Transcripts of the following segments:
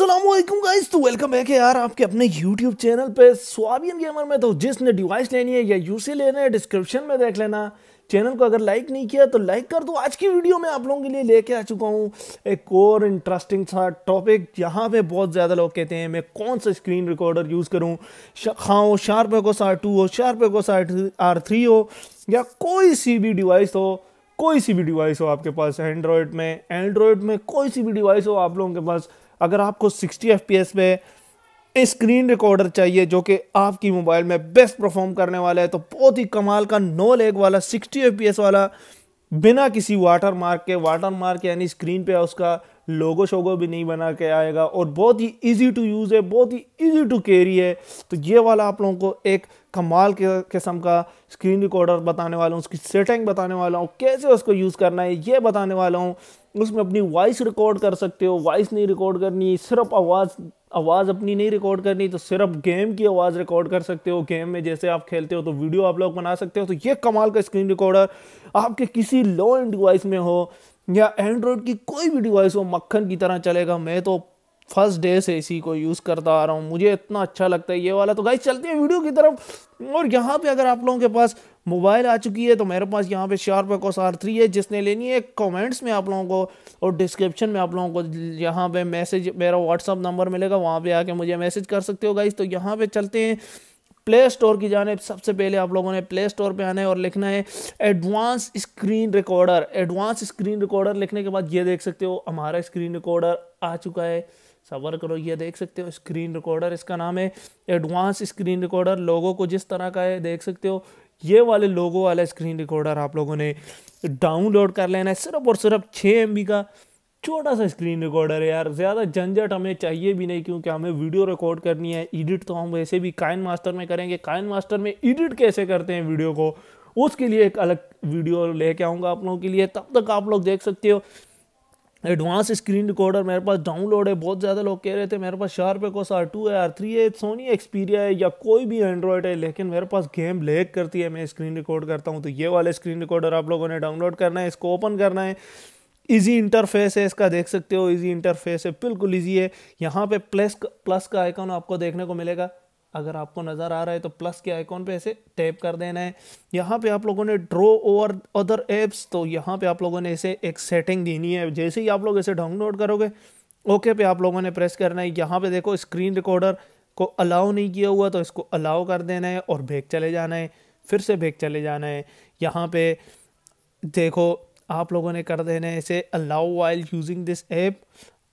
Aslam guys तो welcome है कि यार आपके अपने यूट्यूब चैनल पे स्वाबियन गेमर में तो जिसने डिवाइस लेनी है या यूसी लेना है डिस्क्रिप्शन में देख लेना चैनल को अगर लाइक नहीं किया तो लाइक कर दो आज की वीडियो में आप लोगों के लिए लेके आ चुका हूँ एक और इंटरेस्टिंग सा टॉपिक जहाँ पे बहुत ज़्यादा लोग कहते हैं मैं कौन सा स्क्रीन रिकॉर्डर यूज़ करूँ हाँ हो शार्प एकोस आर टू हो Sharp Aquos R R three हो या कोई सी भी डिवाइस हो कोई सी भी डिवाइस हो आपके पास एंड्रॉयड में एंड्रॉयड में कोई सी भी डिवाइस हो आप लोगों के पास अगर आपको 60 एफ में स्क्रीन रिकॉर्डर चाहिए जो कि आपकी मोबाइल में बेस्ट परफॉर्म करने वाला है तो बहुत ही कमाल का नो लेग वाला 60 एफ वाला बिना किसी वाटर मार्क के वाटर मार्क यानी स्क्रीन पे उसका लोगो शोगो भी नहीं बना के आएगा और बहुत ही इजी टू यूज़ है बहुत ही इजी टू कैरी है तो ये वाला आप लोगों को एक कमाल के किस्म का स्क्रीन रिकॉर्डर बताने वाला हूँ उसकी सेटिंग बताने वाला हूँ कैसे उसको यूज़ करना है ये बताने वाला हूँ उसमें अपनी वॉइस रिकॉर्ड कर सकते हो वॉइस नहीं रिकॉर्ड करनी सिर्फ आवाज़ आवाज़ अपनी नहीं रिकॉर्ड करनी तो सिर्फ गेम की आवाज़ रिकॉर्ड कर सकते हो गेम में जैसे आप खेलते हो तो वीडियो आप लोग बना सकते हो तो ये कमाल का स्क्रीन रिकॉर्डर आपके किसी लो एंड डिवाइस में हो या एंड्रॉयड की कोई भी डिवाइस हो मक्खन की तरह चलेगा मैं तो फर्स्ट डे से इसी को यूज़ करता आ रहा हूँ मुझे इतना अच्छा लगता है ये वाला तो गाइस चलते हैं वीडियो की तरफ और यहाँ पे अगर आप लोगों के पास मोबाइल आ चुकी है तो मेरे पास यहाँ पे शार्प एक्स आर थ्री है जिसने लेनी है कमेंट्स में आप लोगों को और डिस्क्रिप्शन में आप लोगों को यहाँ पे मैसेज मेरा व्हाट्सअप नंबर मिलेगा वहाँ पर आके मुझे मैसेज कर सकते हो गाइस तो यहाँ पर चलते हैं प्ले स्टोर की जानब सबसे पहले आप लोगों ने प्ले स्टोर पर आना है और लिखना है advance screen recorder advance screen recorder लिखने के बाद ये देख सकते हो हमारा स्क्रीन रिकॉर्डर आ चुका है सवर करो ये देख सकते हो स्क्रीन रिकॉर्डर इसका नाम है एडवांस स्क्रीन रिकॉर्डर लोगों को जिस तरह का है देख सकते हो ये वाले लोगों वाला स्क्रीन रिकॉर्डर आप लोगों ने डाउनलोड कर लेना है सिर्फ और सिर्फ छः एम का छोटा सा स्क्रीन रिकॉर्डर है यार ज़्यादा झंझट हमें चाहिए भी नहीं क्योंकि हमें वीडियो रिकॉर्ड करनी है एडिट तो हम वैसे भी काइन मास्टर में करेंगे काइन मास्टर में एडिट कैसे करते हैं वीडियो को उसके लिए एक अलग वीडियो लेके आऊँगा आप लोगों के लिए तब तक आप लोग देख सकते हो एडवांस स्क्रीन रिकॉर्डर मेरे पास डाउनलोड है बहुत ज़्यादा लोग कह रहे थे मेरे पास शार्प है कोस आर टू है आर थ्री है सोनी एक्सपीरिया है या कोई भी एंड्रॉयड है लेकिन मेरे पास गेम लेक करती है मैं स्क्रीन रिकॉर्ड करता हूँ तो ये वाला स्क्रीन रिकॉर्डर आप लोगों ने डाउनलोड करना है इसको ओपन करना है इजी इंटरफेस है इसका देख सकते हो इजी इंटरफेस है बिल्कुल इजी है यहाँ पे प्लस प्लस का आइकॉन आपको देखने को मिलेगा अगर आपको नज़र आ रहा है तो प्लस के आइकॉन पे ऐसे टैप कर देना है यहाँ पे आप लोगों ने ड्रो ओवर अदर एप्स तो यहाँ पे आप लोगों ने इसे एक सेटिंग देनी है जैसे ही आप लोग इसे डाउनलोड करोगे ओके पे आप लोगों ने प्रेस करना है यहाँ पे देखो स्क्रीन रिकॉर्डर को अलाउ नहीं किया हुआ तो इसको अलाउ कर देना है और बैग चले जाना है फिर से बैग चले जाना है यहाँ पर देखो आप लोगों ने कर देना है इसे allow while using this app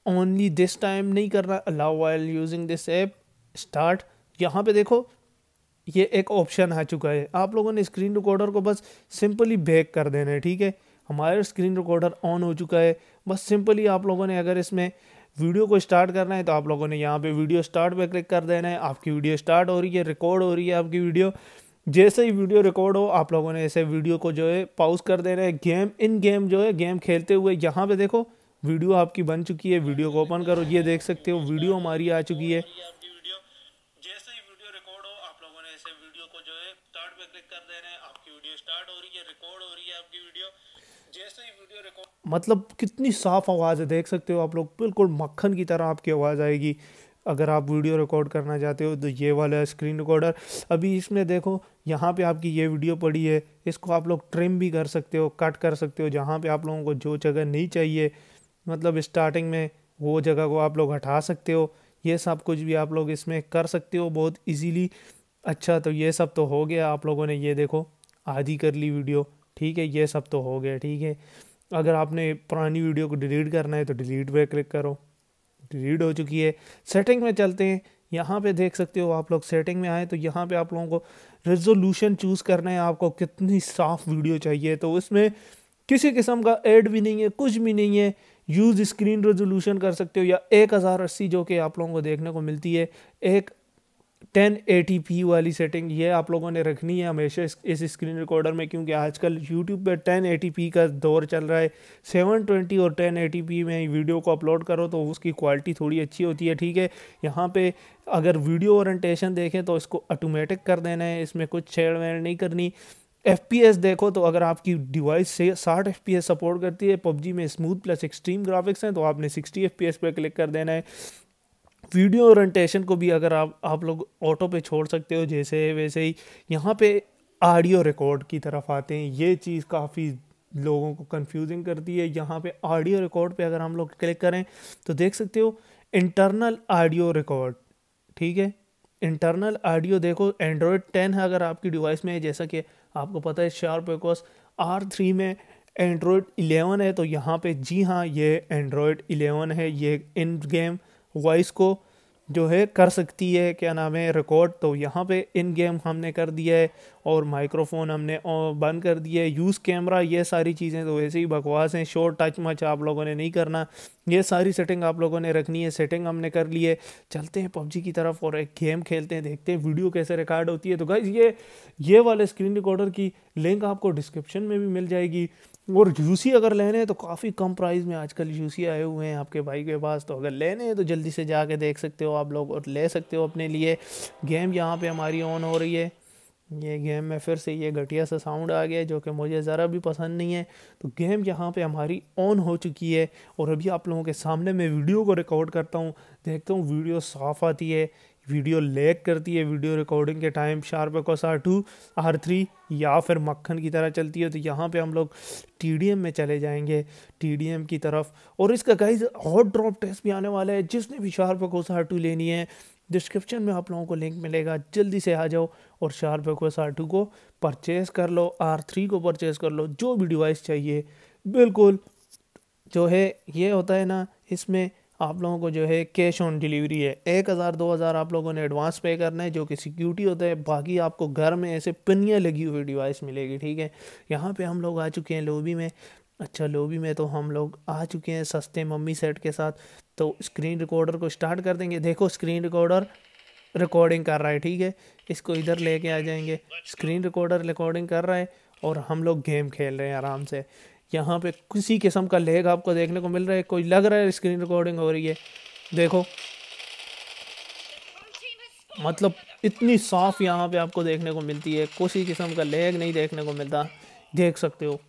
only this time नहीं करना allow while using this app start यहाँ पे देखो ये एक ऑप्शन आ चुका है आप लोगों ने स्क्रीन रिकॉर्डर को बस सिंपली बैक कर देना है ठीक है हमारा स्क्रीन रिकॉर्डर ऑन हो चुका है बस सिंपली आप लोगों ने अगर इसमें वीडियो को स्टार्ट करना है तो आप लोगों ने यहाँ पे वीडियो स्टार्ट पे क्लिक कर देना है आपकी वीडियो स्टार्ट हो रही है रिकॉर्ड हो रही है आपकी वीडियो जैसे ही वीडियो रिकॉर्ड हो आप लोगों ने ऐसे वीडियो को जो है पाउज कर दे रहे गेम इन गेम जो है गेम खेलते हुए यहाँ पे देखो वीडियो आपकी बन चुकी है वीडियो को ओपन करो ये देख सकते हो वीडियो हमारी आ चुकी है मतलब कितनी साफ आवाज़ है देख सकते हो आप लोग बिल्कुल मक्खन की तरह आपकी आवाज़ आएगी अगर आप वीडियो रिकॉर्ड करना चाहते हो तो ये वाला स्क्रीन रिकॉर्डर अभी इसमें देखो यहाँ पे आपकी ये वीडियो पड़ी है इसको आप लोग ट्रिम भी कर सकते हो कट कर सकते हो जहाँ पे आप लोगों को जो जगह नहीं चाहिए मतलब स्टार्टिंग में वो जगह को आप लोग हटा सकते हो ये सब कुछ भी आप लोग इसमें कर सकते हो बहुत ईजीली अच्छा तो ये सब तो हो गया आप लोगों ने ये देखो आधी कर ली वीडियो ठीक है ये सब तो हो गया ठीक है अगर आपने पुरानी वीडियो को डिलीट करना है तो डिलीट पर क्लिक करो रीड हो चुकी है सेटिंग में चलते हैं यहाँ पे देख सकते हो आप लोग सेटिंग में आए तो यहाँ पे आप लोगों को रेजोल्यूशन चूज़ करना है आपको कितनी साफ वीडियो चाहिए तो उसमें किसी किस्म का एड भी नहीं है कुछ भी नहीं है यूज़ स्क्रीन रेजोल्यूशन कर सकते हो या एक हज़ार अस्सी जो कि आप लोगों को देखने को मिलती है एक टेन एटी पी वाली सेटिंग ये आप लोगों ने रखनी है हमेशा इस स्क्रीन रिकॉर्डर में क्योंकि आजकल यूट्यूब पे टेन एटी पी का दौर चल रहा है सेवन ट्वेंटी और टेन एटी पी में वीडियो को अपलोड करो तो उसकी क्वालिटी थोड़ी अच्छी होती है ठीक है यहाँ पे अगर वीडियो ओरेंटेशन देखें तो इसको ऑटोमेटिक कर देना है इसमें कुछ छेड़मेड़ नहीं करनी एफ देखो तो अगर आपकी डिवाइस से साठ एफ सपोर्ट करती है पबजी में स्मूथ प्लस एक्सट्रीम ग्राफिक्स हैं तो आपने सिक्सटी एफ पे क्लिक कर देना है वीडियो ओरेंटेशन को भी अगर आप आप लोग ऑटो पे छोड़ सकते हो जैसे वैसे ही यहाँ पे ऑडियो रिकॉर्ड की तरफ आते हैं ये चीज़ काफ़ी लोगों को कंफ्यूजिंग करती है यहाँ पे ऑडियो रिकॉर्ड पे अगर हम लोग क्लिक करें तो देख सकते हो इंटरनल ऑडियो रिकॉर्ड ठीक है इंटरनल ऑडियो देखो एंड्रॉयड टेन है अगर आपकी डिवाइस में है जैसा कि आपको पता है शार्प एकॉस आर थ्री में एंड्रॉयड इलेवन है तो यहाँ पे जी हाँ ये एंड्रॉयड इलेवन है ये इन गेम वॉइस को जो है कर सकती है क्या नाम है रिकॉर्ड तो यहाँ पे इन गेम हमने कर दिया है और माइक्रोफोन हमने बंद कर दिया है यूज़ कैमरा ये सारी चीज़ें तो वैसे ही बकवास हैं शोर टच मच आप लोगों ने नहीं करना ये सारी सेटिंग आप लोगों ने रखनी है सेटिंग हमने कर ली है चलते हैं पबजी की तरफ और एक गेम खेलते हैं देखते हैं वीडियो कैसे रिकॉर्ड होती है तो गाइज़ ये ये वाले स्क्रीन रिकॉर्डर की लिंक आपको डिस्क्रिप्शन में भी मिल जाएगी और जूसी अगर लेने हैं तो काफ़ी कम प्राइस में आजकल जूसी आए हुए हैं आपके भाई के पास तो अगर लेने हैं तो जल्दी से जा कर देख सकते हो आप लोग और ले सकते हो अपने लिए गेम यहाँ पे हमारी ऑन हो रही है ये गेम में फिर से ये घटिया सा साउंड आ गया जो कि मुझे ज़रा भी पसंद नहीं है तो गेम यहाँ पे हमारी ऑन हो चुकी है और अभी आप लोगों के सामने मैं वीडियो को रिकॉर्ड करता हूँ देखता हूँ वीडियो साफ़ आती है वीडियो लेग करती है वीडियो रिकॉर्डिंग के time Sharp X R two R three या फिर मक्खन की तरह चलती है तो यहाँ पे हम लोग टी में चले जाएंगे टी की तरफ और इसका गाइज हॉट ड्रॉप टेस्ट भी आने वाला है जिसने भी शार्प एक्स आर टू लेनी है डिस्क्रिप्शन में आप लोगों को लिंक मिलेगा जल्दी से आ जाओ और शार्प एक्स आर टू को परचेज़ कर लो आर थ्री को परचेज़ कर लो जो भी डिवाइस चाहिए बिल्कुल जो है ये होता है ना इसमें आप लोगों को जो है कैश ऑन डिलीवरी है एक हज़ार दो हज़ार आप लोगों ने एडवांस पे करना है जो कि सिक्योरिटी होता है बाकी आपको घर में ऐसे पिनियाँ लगी हुई डिवाइस मिलेगी ठीक है यहाँ पे हम लोग आ चुके हैं लोबी में अच्छा लोबी में तो हम लोग आ चुके हैं सस्ते मम्मी सेट के साथ तो स्क्रीन रिकॉर्डर को स्टार्ट कर देंगे देखो स्क्रीन रिकॉर्डर रिकॉर्डिंग कर रहा है ठीक है इसको इधर ले आ जाएंगे स्क्रीन रिकॉर्डर रिकॉर्डिंग कर रहा है और हम लोग गेम खेल रहे हैं आराम से यहाँ पे किसी किस्म का लेग आपको देखने को मिल रहा है कोई लग रहा है स्क्रीन रिकॉर्डिंग हो रही है देखो मतलब इतनी साफ यहाँ पे आपको देखने को मिलती है किसी किस्म का लेग नहीं देखने को मिलता देख सकते हो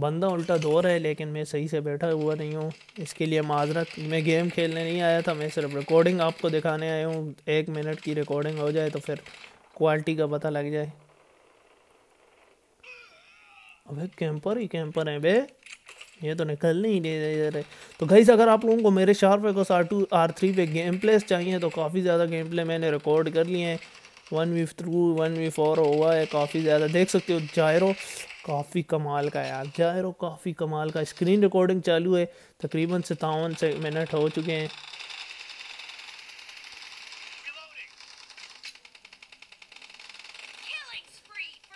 बंदा उल्टा धो रहा है लेकिन मैं सही से बैठा हुआ नहीं हूँ इसके लिए माजरत मैं गेम खेलने नहीं आया था मैं सिर्फ रिकॉर्डिंग आपको दिखाने आया हूँ एक मिनट की रिकॉर्डिंग हो जाए तो फिर क्वालिटी का पता लग जाए अबे कैंपर ही कैंपर है बे ये तो निकल नहीं दे रहे तो गई अगर आप लोगों को मेरे Sharp X R two R three पे गेम प्लेस चाहिए तो काफ़ी ज़्यादा गेम प्ले मैंने रिकॉर्ड कर लिए हैं one V through one V four हुआ है काफ़ी ज़्यादा देख सकते हो जायरो काफ़ी कमाल का यार जायरो काफ़ी कमाल का स्क्रीन रिकॉर्डिंग चालू है तकरीबन सतावन से मिनट हो चुके हैं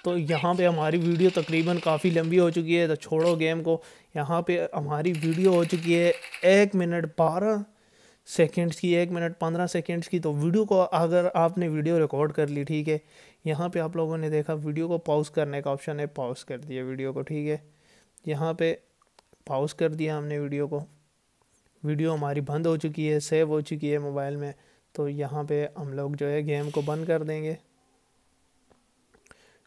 तो यहाँ पे हमारी वीडियो तकरीबन काफ़ी लंबी हो चुकी है तो छोड़ो गेम को यहाँ पे हमारी वीडियो हो चुकी है एक मिनट बारह सेकेंड्स की एक मिनट पंद्रह सेकेंड्स की तो वीडियो को अगर आपने वीडियो रिकॉर्ड कर ली ठीक है यहाँ पे आप लोगों ने देखा वीडियो को पॉज करने का ऑप्शन है पॉज कर दिया वीडियो को ठीक है यहाँ पे पॉज कर दिया हमने वीडियो को वीडियो हमारी बंद हो चुकी है सेव हो चुकी है मोबाइल में तो यहाँ पे हम लोग जो है गेम को बंद कर देंगे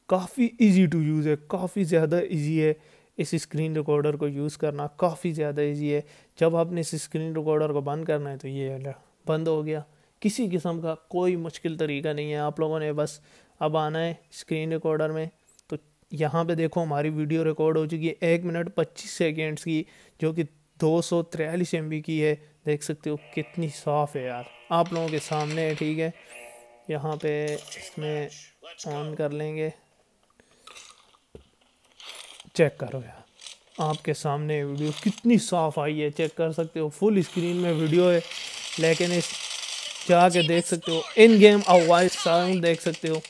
काफ़ी इजी टू यूज़ है काफ़ी ज़्यादा इजी है इस स्क्रीन रिकॉर्डर को यूज़ करना काफ़ी ज़्यादा इजी है जब आपने इस स्क्रीन रिकॉर्डर को बंद करना है तो ये बंद हो गया किसी किस्म का कोई मुश्किल तरीका नहीं है आप लोगों ने बस अब आना है स्क्रीन रिकॉर्डर में तो यहाँ पे देखो हमारी वीडियो रिकॉर्ड हो चुकी है एक मिनट पच्चीस सेकेंड्स की जो कि दो सौ एम की है देख सकते हो कितनी साफ़ है यार आप लोगों के सामने है ठीक है यहाँ पे इसमें ऑन कर लेंगे चेक करो यार आपके सामने वीडियो कितनी साफ आई है चेक कर सकते हो फुल स्क्रीन में वीडियो है लेकिन इस जाके देख सकते हो इन गेम आवाज साउंड देख सकते हो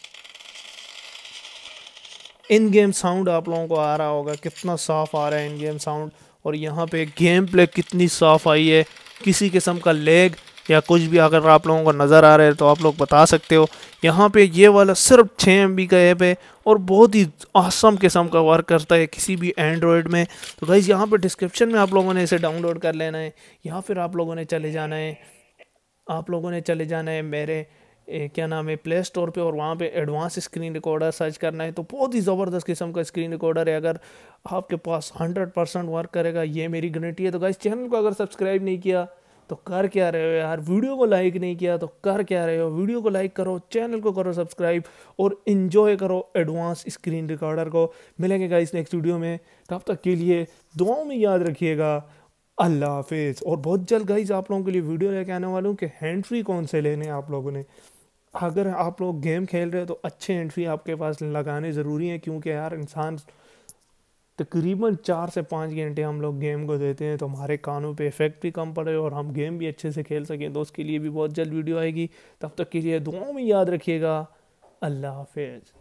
इन गेम साउंड आप लोगों को आ रहा होगा कितना साफ आ रहा है इन गेम साउंड और यहाँ पे गेम प्ले कितनी साफ आई है किसी किस्म का लेग या कुछ भी अगर आप लोगों को नज़र आ रहा है तो आप लोग बता सकते हो यहाँ पे ये वाला सिर्फ छः एम का ऐप है और बहुत ही आसम किस्म का वर्क करता है किसी भी एंड्रॉयड में तो गाइज़ यहाँ पे डिस्क्रिप्शन में आप लोगों ने इसे डाउनलोड कर लेना है या फिर आप लोगों ने चले जाना है आप लोगों ने चले जाना है मेरे ए, क्या नाम है प्ले स्टोर पे और वहाँ पे एडवांस स्क्रीन रिकॉर्डर सर्च करना है तो बहुत ही ज़बरदस्त किस्म का स्क्रीन रिकॉर्डर है अगर आपके पास हंड्रेड परसेंट वर्क करेगा ये मेरी गारंटी है तो गाइस चैनल को अगर सब्सक्राइब नहीं किया तो कर क्या रहे हो यार वीडियो को लाइक नहीं किया तो कर क्या रहे हो वीडियो को लाइक करो चैनल को करो सब्सक्राइब और इन्जॉय करो एडवांस स्क्रीन रिकॉर्डर को मिलेंगे गाइस नेक्स्ट वीडियो में तब तक के लिए दुआओं में याद रखिएगा अल्लाह हाफिज़ और बहुत जल्द गाइज आप लोगों के लिए वीडियो लेके आने वाला हूँ कि हैंड फ्री कौन से लेने हैं आप लोगों ने अगर आप लोग गेम खेल रहे हो तो अच्छे एंट्री आपके पास लगाने ज़रूरी हैं क्योंकि यार इंसान तकरीबन चार से पाँच घंटे हम लोग गेम को देते हैं तो हमारे कानों पे इफेक्ट भी कम पड़े और हम गेम भी अच्छे से खेल सकें तो उसके लिए भी बहुत जल्द वीडियो आएगी तब तक के लिए दुआओं में याद रखिएगा अल्लाह हाफिज़